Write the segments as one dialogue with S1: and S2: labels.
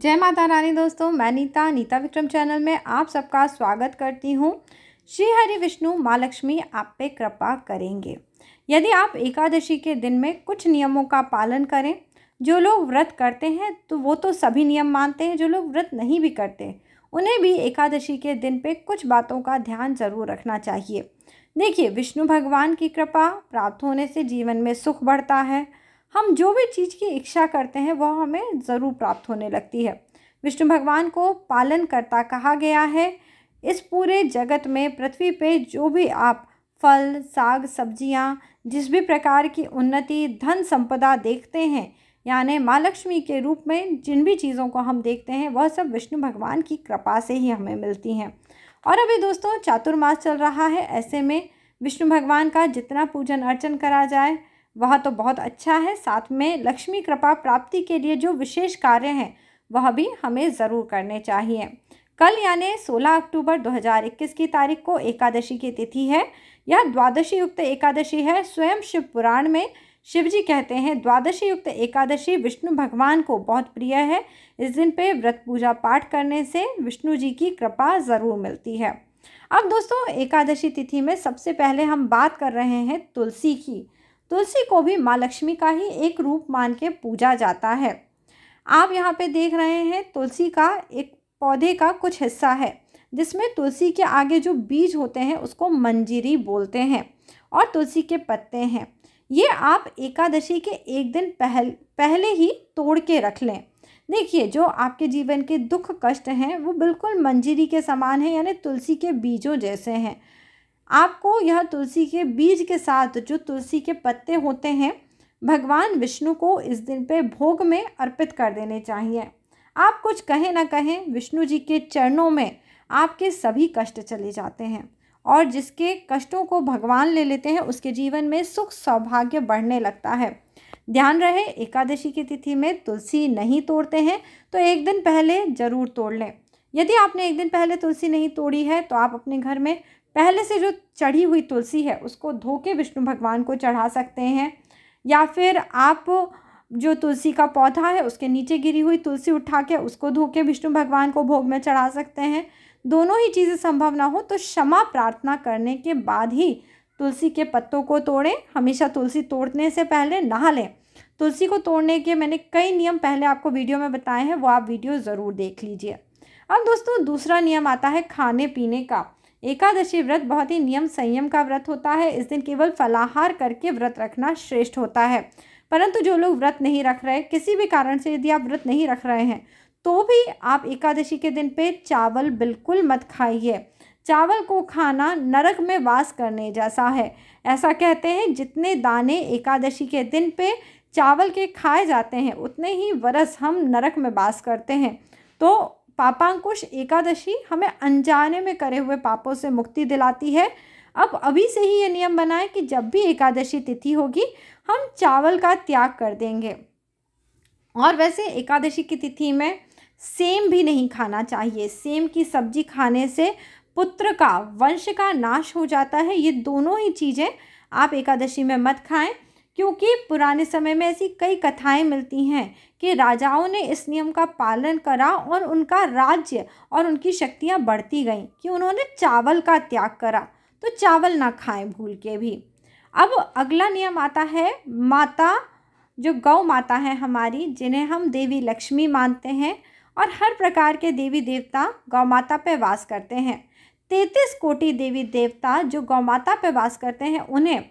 S1: जय माता रानी दोस्तों मैं नीता नीता विक्रम चैनल में आप सबका स्वागत करती हूँ श्री हरि विष्णु माँ लक्ष्मी आप पे कृपा करेंगे यदि आप एकादशी के दिन में कुछ नियमों का पालन करें जो लोग व्रत करते हैं तो वो तो सभी नियम मानते हैं जो लोग व्रत नहीं भी करते उन्हें भी एकादशी के दिन पे कुछ बातों का ध्यान जरूर रखना चाहिए देखिए विष्णु भगवान की कृपा प्राप्त होने से जीवन में सुख बढ़ता है हम जो भी चीज़ की इच्छा करते हैं वह हमें ज़रूर प्राप्त होने लगती है विष्णु भगवान को पालनकर्ता कहा गया है इस पूरे जगत में पृथ्वी पे जो भी आप फल साग सब्जियां जिस भी प्रकार की उन्नति धन संपदा देखते हैं यानी माँ लक्ष्मी के रूप में जिन भी चीज़ों को हम देखते हैं वह सब विष्णु भगवान की कृपा से ही हमें मिलती हैं और अभी दोस्तों चातुर्मास चल रहा है ऐसे में विष्णु भगवान का जितना पूजन अर्चन करा जाए वह तो बहुत अच्छा है साथ में लक्ष्मी कृपा प्राप्ति के लिए जो विशेष कार्य हैं वह भी हमें ज़रूर करने चाहिए कल यानी 16 अक्टूबर 2021 की तारीख को एकादशी की तिथि है यह द्वादशी युक्त एकादशी है स्वयं शिव पुराण में शिव जी कहते हैं द्वादशी युक्त एकादशी विष्णु भगवान को बहुत प्रिय है इस दिन पे व्रत पूजा पाठ करने से विष्णु जी की कृपा ज़रूर मिलती है अब दोस्तों एकादशी तिथि में सबसे पहले हम बात कर रहे हैं तुलसी की तुलसी को भी माँ लक्ष्मी का ही एक रूप मान के पूजा जाता है आप यहाँ पे देख रहे हैं तुलसी का एक पौधे का कुछ हिस्सा है जिसमें तुलसी के आगे जो बीज होते हैं उसको मंजीरी बोलते हैं और तुलसी के पत्ते हैं ये आप एकादशी के एक दिन पहल पहले ही तोड़ के रख लें देखिए जो आपके जीवन के दुख कष्ट हैं वो बिल्कुल मंजीरी के समान हैं यानी तुलसी के बीजों जैसे हैं आपको यह तुलसी के बीज के साथ जो तुलसी के पत्ते होते हैं भगवान विष्णु को इस दिन पे भोग में अर्पित कर देने चाहिए आप कुछ कहें ना कहें विष्णु जी के चरणों में आपके सभी कष्ट चले जाते हैं और जिसके कष्टों को भगवान ले लेते हैं उसके जीवन में सुख सौभाग्य बढ़ने लगता है ध्यान रहे एकादशी की तिथि में तुलसी नहीं तोड़ते हैं तो एक दिन पहले ज़रूर तोड़ लें यदि आपने एक दिन पहले तुलसी नहीं तोड़ी है तो आप अपने घर में पहले से जो चढ़ी हुई तुलसी है उसको धो के विष्णु भगवान को चढ़ा सकते हैं या फिर आप जो तुलसी का पौधा है उसके नीचे गिरी हुई तुलसी उठा के उसको धो के विष्णु भगवान को भोग में चढ़ा सकते हैं दोनों ही चीज़ें संभव ना हो तो क्षमा प्रार्थना करने के बाद ही तुलसी के पत्तों को तोड़ें हमेशा तुलसी तोड़ने से पहले नहा लें तुलसी को तोड़ने के मैंने कई नियम पहले आपको वीडियो में बताए हैं वो आप वीडियो ज़रूर देख लीजिए अब दोस्तों दूसरा नियम आता है खाने पीने का एकादशी व्रत बहुत ही नियम संयम का व्रत होता है इस दिन केवल फलाहार करके व्रत रखना श्रेष्ठ होता है परंतु जो लोग व्रत नहीं रख रहे किसी भी कारण से यदि आप व्रत नहीं रख रहे हैं तो भी आप एकादशी के दिन पे चावल बिल्कुल मत खाइए चावल को खाना नरक में वास करने जैसा है ऐसा कहते हैं जितने दाने एकादशी के दिन पे चावल के खाए जाते हैं उतने ही वर्ष हम नरक में वास करते हैं तो पापांकुश एकादशी हमें अनजाने में करे हुए पापों से मुक्ति दिलाती है अब अभी से ही ये नियम बनाएं कि जब भी एकादशी तिथि होगी हम चावल का त्याग कर देंगे और वैसे एकादशी की तिथि में सेम भी नहीं खाना चाहिए सेम की सब्जी खाने से पुत्र का वंश का नाश हो जाता है ये दोनों ही चीज़ें आप एकादशी में मत खाएं क्योंकि पुराने समय में ऐसी कई कथाएं मिलती हैं कि राजाओं ने इस नियम का पालन करा और उनका राज्य और उनकी शक्तियाँ बढ़ती गईं कि उन्होंने चावल का त्याग करा तो चावल ना खाएं भूल के भी अब अगला नियम आता है माता जो गौ माता है हमारी जिन्हें हम देवी लक्ष्मी मानते हैं और हर प्रकार के देवी देवता गौ माता पर वास करते हैं तैंतीस कोटि देवी देवता जो गौ माता पर वास करते हैं उन्हें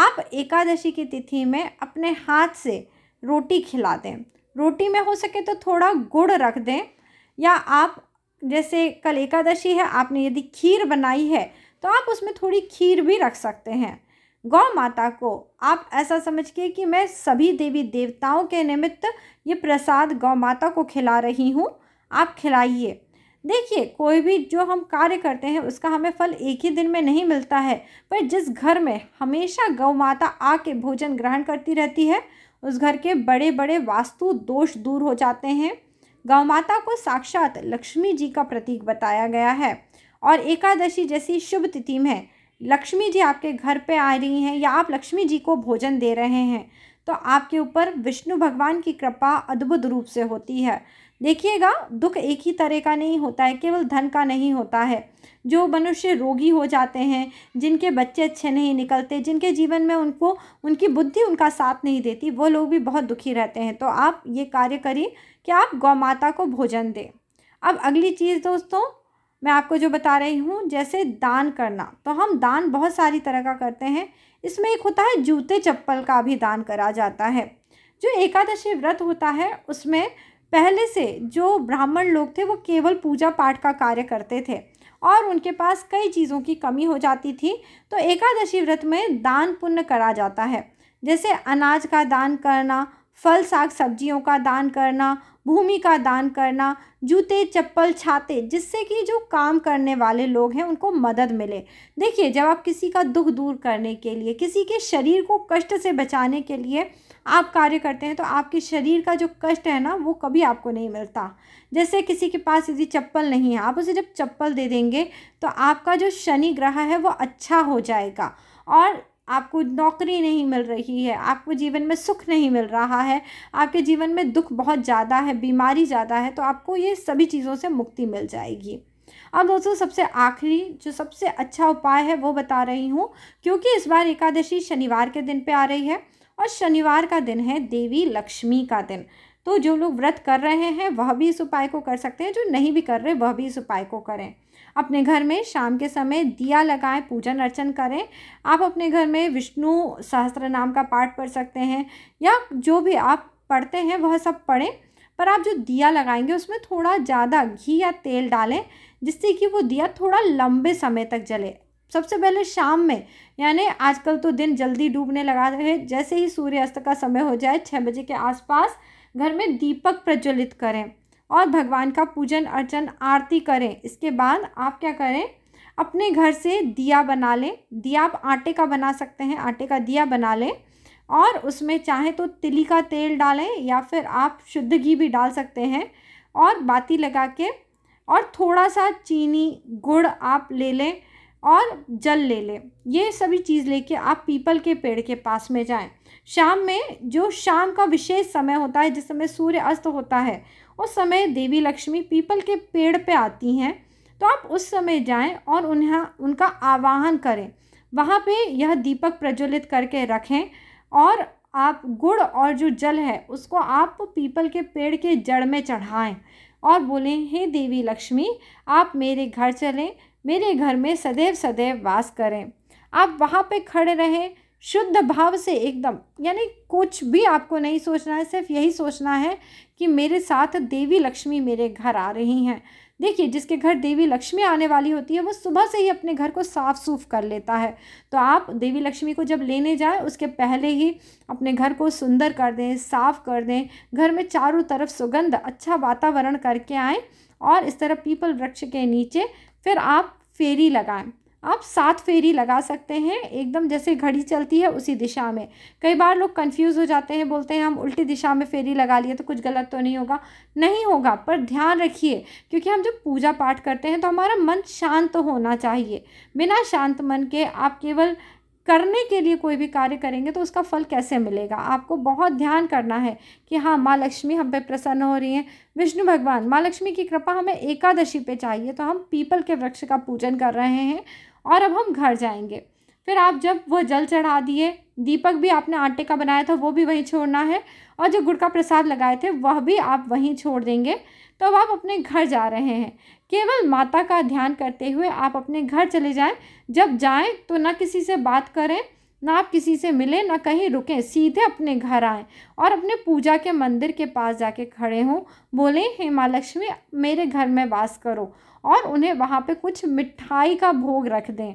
S1: आप एकादशी की तिथि में अपने हाथ से रोटी खिला दें रोटी में हो सके तो थोड़ा गुड़ रख दें या आप जैसे कल एकादशी है आपने यदि खीर बनाई है तो आप उसमें थोड़ी खीर भी रख सकते हैं गौ माता को आप ऐसा समझिए कि मैं सभी देवी देवताओं के निमित्त ये प्रसाद गौ माता को खिला रही हूँ आप खिलाइए देखिए कोई भी जो हम कार्य करते हैं उसका हमें फल एक ही दिन में नहीं मिलता है पर जिस घर में हमेशा गौ माता आके भोजन ग्रहण करती रहती है उस घर के बड़े बड़े वास्तु दोष दूर हो जाते हैं गौ माता को साक्षात लक्ष्मी जी का प्रतीक बताया गया है और एकादशी जैसी शुभ तिथि में लक्ष्मी जी आपके घर पे आ रही हैं या आप लक्ष्मी जी को भोजन दे रहे हैं तो आपके ऊपर विष्णु भगवान की कृपा अद्भुत रूप से होती है देखिएगा दुख एक ही तरह का नहीं होता है केवल धन का नहीं होता है जो मनुष्य रोगी हो जाते हैं जिनके बच्चे अच्छे नहीं निकलते जिनके जीवन में उनको उनकी बुद्धि उनका साथ नहीं देती वो लोग भी बहुत दुखी रहते हैं तो आप ये कार्य करिए कि आप गौ माता को भोजन दें अब अगली चीज़ दोस्तों मैं आपको जो बता रही हूँ जैसे दान करना तो हम दान बहुत सारी तरह का करते हैं इसमें एक होता है जूते चप्पल का भी दान करा जाता है जो एकादशी व्रत होता है उसमें पहले से जो ब्राह्मण लोग थे वो केवल पूजा पाठ का कार्य करते थे और उनके पास कई चीज़ों की कमी हो जाती थी तो एकादशी व्रत में दान पुण्य करा जाता है जैसे अनाज का दान करना फल साग सब्जियों का दान करना भूमि का दान करना जूते चप्पल छाते जिससे कि जो काम करने वाले लोग हैं उनको मदद मिले देखिए जब आप किसी का दुख दूर करने के लिए किसी के शरीर को कष्ट से बचाने के लिए आप कार्य करते हैं तो आपके शरीर का जो कष्ट है ना वो कभी आपको नहीं मिलता जैसे किसी के पास यदि चप्पल नहीं है आप उसे जब चप्पल दे देंगे तो आपका जो शनि ग्रह है वो अच्छा हो जाएगा और आपको नौकरी नहीं मिल रही है आपको जीवन में सुख नहीं मिल रहा है आपके जीवन में दुख बहुत ज़्यादा है बीमारी ज़्यादा है तो आपको ये सभी चीज़ों से मुक्ति मिल जाएगी अब दोस्तों सबसे आखिरी जो सबसे अच्छा उपाय है वो बता रही हूँ क्योंकि इस बार एकादशी शनिवार के दिन पे आ रही है और शनिवार का दिन है देवी लक्ष्मी का दिन तो जो लोग व्रत कर रहे हैं वह भी इस उपाय को कर सकते हैं जो नहीं भी कर रहे वह भी इस उपाय को करें अपने घर में शाम के समय दिया लगाएं पूजन अर्चन करें आप अपने घर में विष्णु सहस्त्र नाम का पाठ पढ़ सकते हैं या जो भी आप पढ़ते हैं वह सब पढ़ें पर आप जो दिया लगाएंगे उसमें थोड़ा ज़्यादा घी या तेल डालें जिससे कि वो दिया थोड़ा लंबे समय तक जले सबसे पहले शाम में यानी आजकल तो दिन जल्दी डूबने लगा है जैसे ही सूर्यास्त का समय हो जाए छः बजे के आसपास घर में दीपक प्रज्वलित करें और भगवान का पूजन अर्चन आरती करें इसके बाद आप क्या करें अपने घर से दिया बना लें दिया आप आटे का बना सकते हैं आटे का दिया बना लें और उसमें चाहे तो तिली का तेल डालें या फिर आप शुद्ध घी भी डाल सकते हैं और बाती लगा के और थोड़ा सा चीनी गुड़ आप ले लें और जल ले लें ये सभी चीज़ लेके आप पीपल के पेड़ के पास में जाएं शाम में जो शाम का विशेष समय होता है जिस समय सूर्य अस्त होता है उस समय देवी लक्ष्मी पीपल के पेड़ पे आती हैं तो आप उस समय जाएं और उन्हें उनका आवाहन करें वहाँ पे यह दीपक प्रज्वलित करके रखें और आप गुड़ और जो जल है उसको आप पीपल के पेड़ के जड़ में चढ़ाएं और बोलें हे देवी लक्ष्मी आप मेरे घर चलें मेरे घर में सदैव सदैव वास करें आप वहाँ पे खड़े रहें शुद्ध भाव से एकदम यानी कुछ भी आपको नहीं सोचना है सिर्फ यही सोचना है कि मेरे साथ देवी लक्ष्मी मेरे घर आ रही हैं देखिए जिसके घर देवी लक्ष्मी आने वाली होती है वो सुबह से ही अपने घर को साफ़ सूफ कर लेता है तो आप देवी लक्ष्मी को जब लेने जाए उसके पहले ही अपने घर को सुंदर कर दें साफ़ कर दें घर में चारों तरफ सुगंध अच्छा वातावरण करके आएँ और इस तरह पीपल वृक्ष के नीचे फिर आप फेरी लगाएं आप सात फेरी लगा सकते हैं एकदम जैसे घड़ी चलती है उसी दिशा में कई बार लोग कंफ्यूज हो जाते हैं बोलते हैं हम उल्टी दिशा में फेरी लगा लिए तो कुछ गलत तो नहीं होगा नहीं होगा पर ध्यान रखिए क्योंकि हम जब पूजा पाठ करते हैं तो हमारा मन शांत होना चाहिए बिना शांत मन के आप केवल करने के लिए कोई भी कार्य करेंगे तो उसका फल कैसे मिलेगा आपको बहुत ध्यान करना है कि हाँ माँ लक्ष्मी हम पे प्रसन्न हो रही हैं विष्णु भगवान माँ लक्ष्मी की कृपा हमें एकादशी पे चाहिए तो हम पीपल के वृक्ष का पूजन कर रहे हैं और अब हम घर जाएंगे फिर आप जब वह जल चढ़ा दिए दीपक भी आपने आटे का बनाया था वो भी वहीं छोड़ना है और जो गुड़ का प्रसाद लगाए थे वह भी आप वहीं छोड़ देंगे तो अब आप अपने घर जा रहे हैं केवल माता का ध्यान करते हुए आप अपने घर चले जाएं जब जाएं तो ना किसी से बात करें ना आप किसी से मिलें ना कहीं रुकें सीधे अपने घर आएं और अपने पूजा के मंदिर के पास जाके खड़े हों बोलें हे माँ लक्ष्मी मेरे घर में वास करो और उन्हें वहाँ पे कुछ मिठाई का भोग रख दें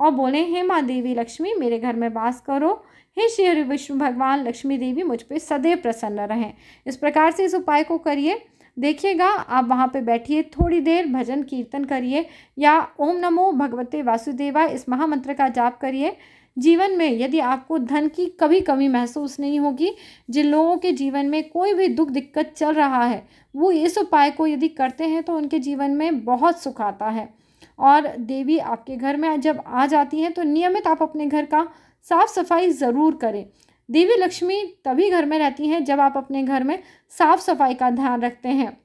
S1: और बोले हे माँ देवी लक्ष्मी मेरे घर में वास करो हे श्री विष्णु भगवान लक्ष्मी देवी मुझ पर सदैव प्रसन्न रहें इस प्रकार से इस उपाय को करिए देखिएगा आप वहाँ पे बैठिए थोड़ी देर भजन कीर्तन करिए या ओम नमो भगवते वासुदेवा इस महामंत्र का जाप करिए जीवन में यदि आपको धन की कभी कमी महसूस नहीं होगी जिन लोगों के जीवन में कोई भी दुख दिक्कत चल रहा है वो इस उपाय को यदि करते हैं तो उनके जीवन में बहुत सुख आता है और देवी आपके घर में जब आ जाती हैं तो नियमित आप अपने घर का साफ़ सफाई ज़रूर करें देवी लक्ष्मी तभी घर में रहती हैं जब आप अपने घर में साफ़ सफाई का ध्यान रखते हैं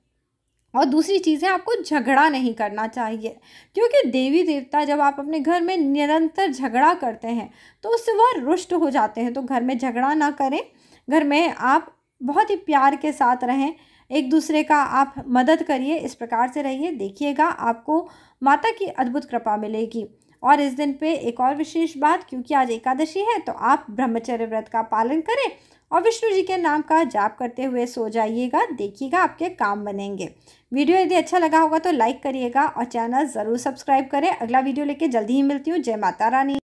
S1: और दूसरी चीज़ है आपको झगड़ा नहीं करना चाहिए क्योंकि देवी देवता जब आप अपने घर में निरंतर झगड़ा करते हैं तो उससे वह रुष्ट हो जाते हैं तो घर में झगड़ा ना करें घर में आप बहुत ही प्यार के साथ रहें एक दूसरे का आप मदद करिए इस प्रकार से रहिए देखिएगा आपको माता की अद्भुत कृपा मिलेगी और इस दिन पे एक और विशेष बात क्योंकि आज एकादशी है तो आप ब्रह्मचर्य व्रत का पालन करें और विष्णु जी के नाम का जाप करते हुए सो जाइएगा देखिएगा आपके काम बनेंगे वीडियो यदि अच्छा लगा होगा तो लाइक करिएगा और चैनल ज़रूर सब्सक्राइब करें अगला वीडियो लेके जल्दी ही मिलती हूँ जय माता रानी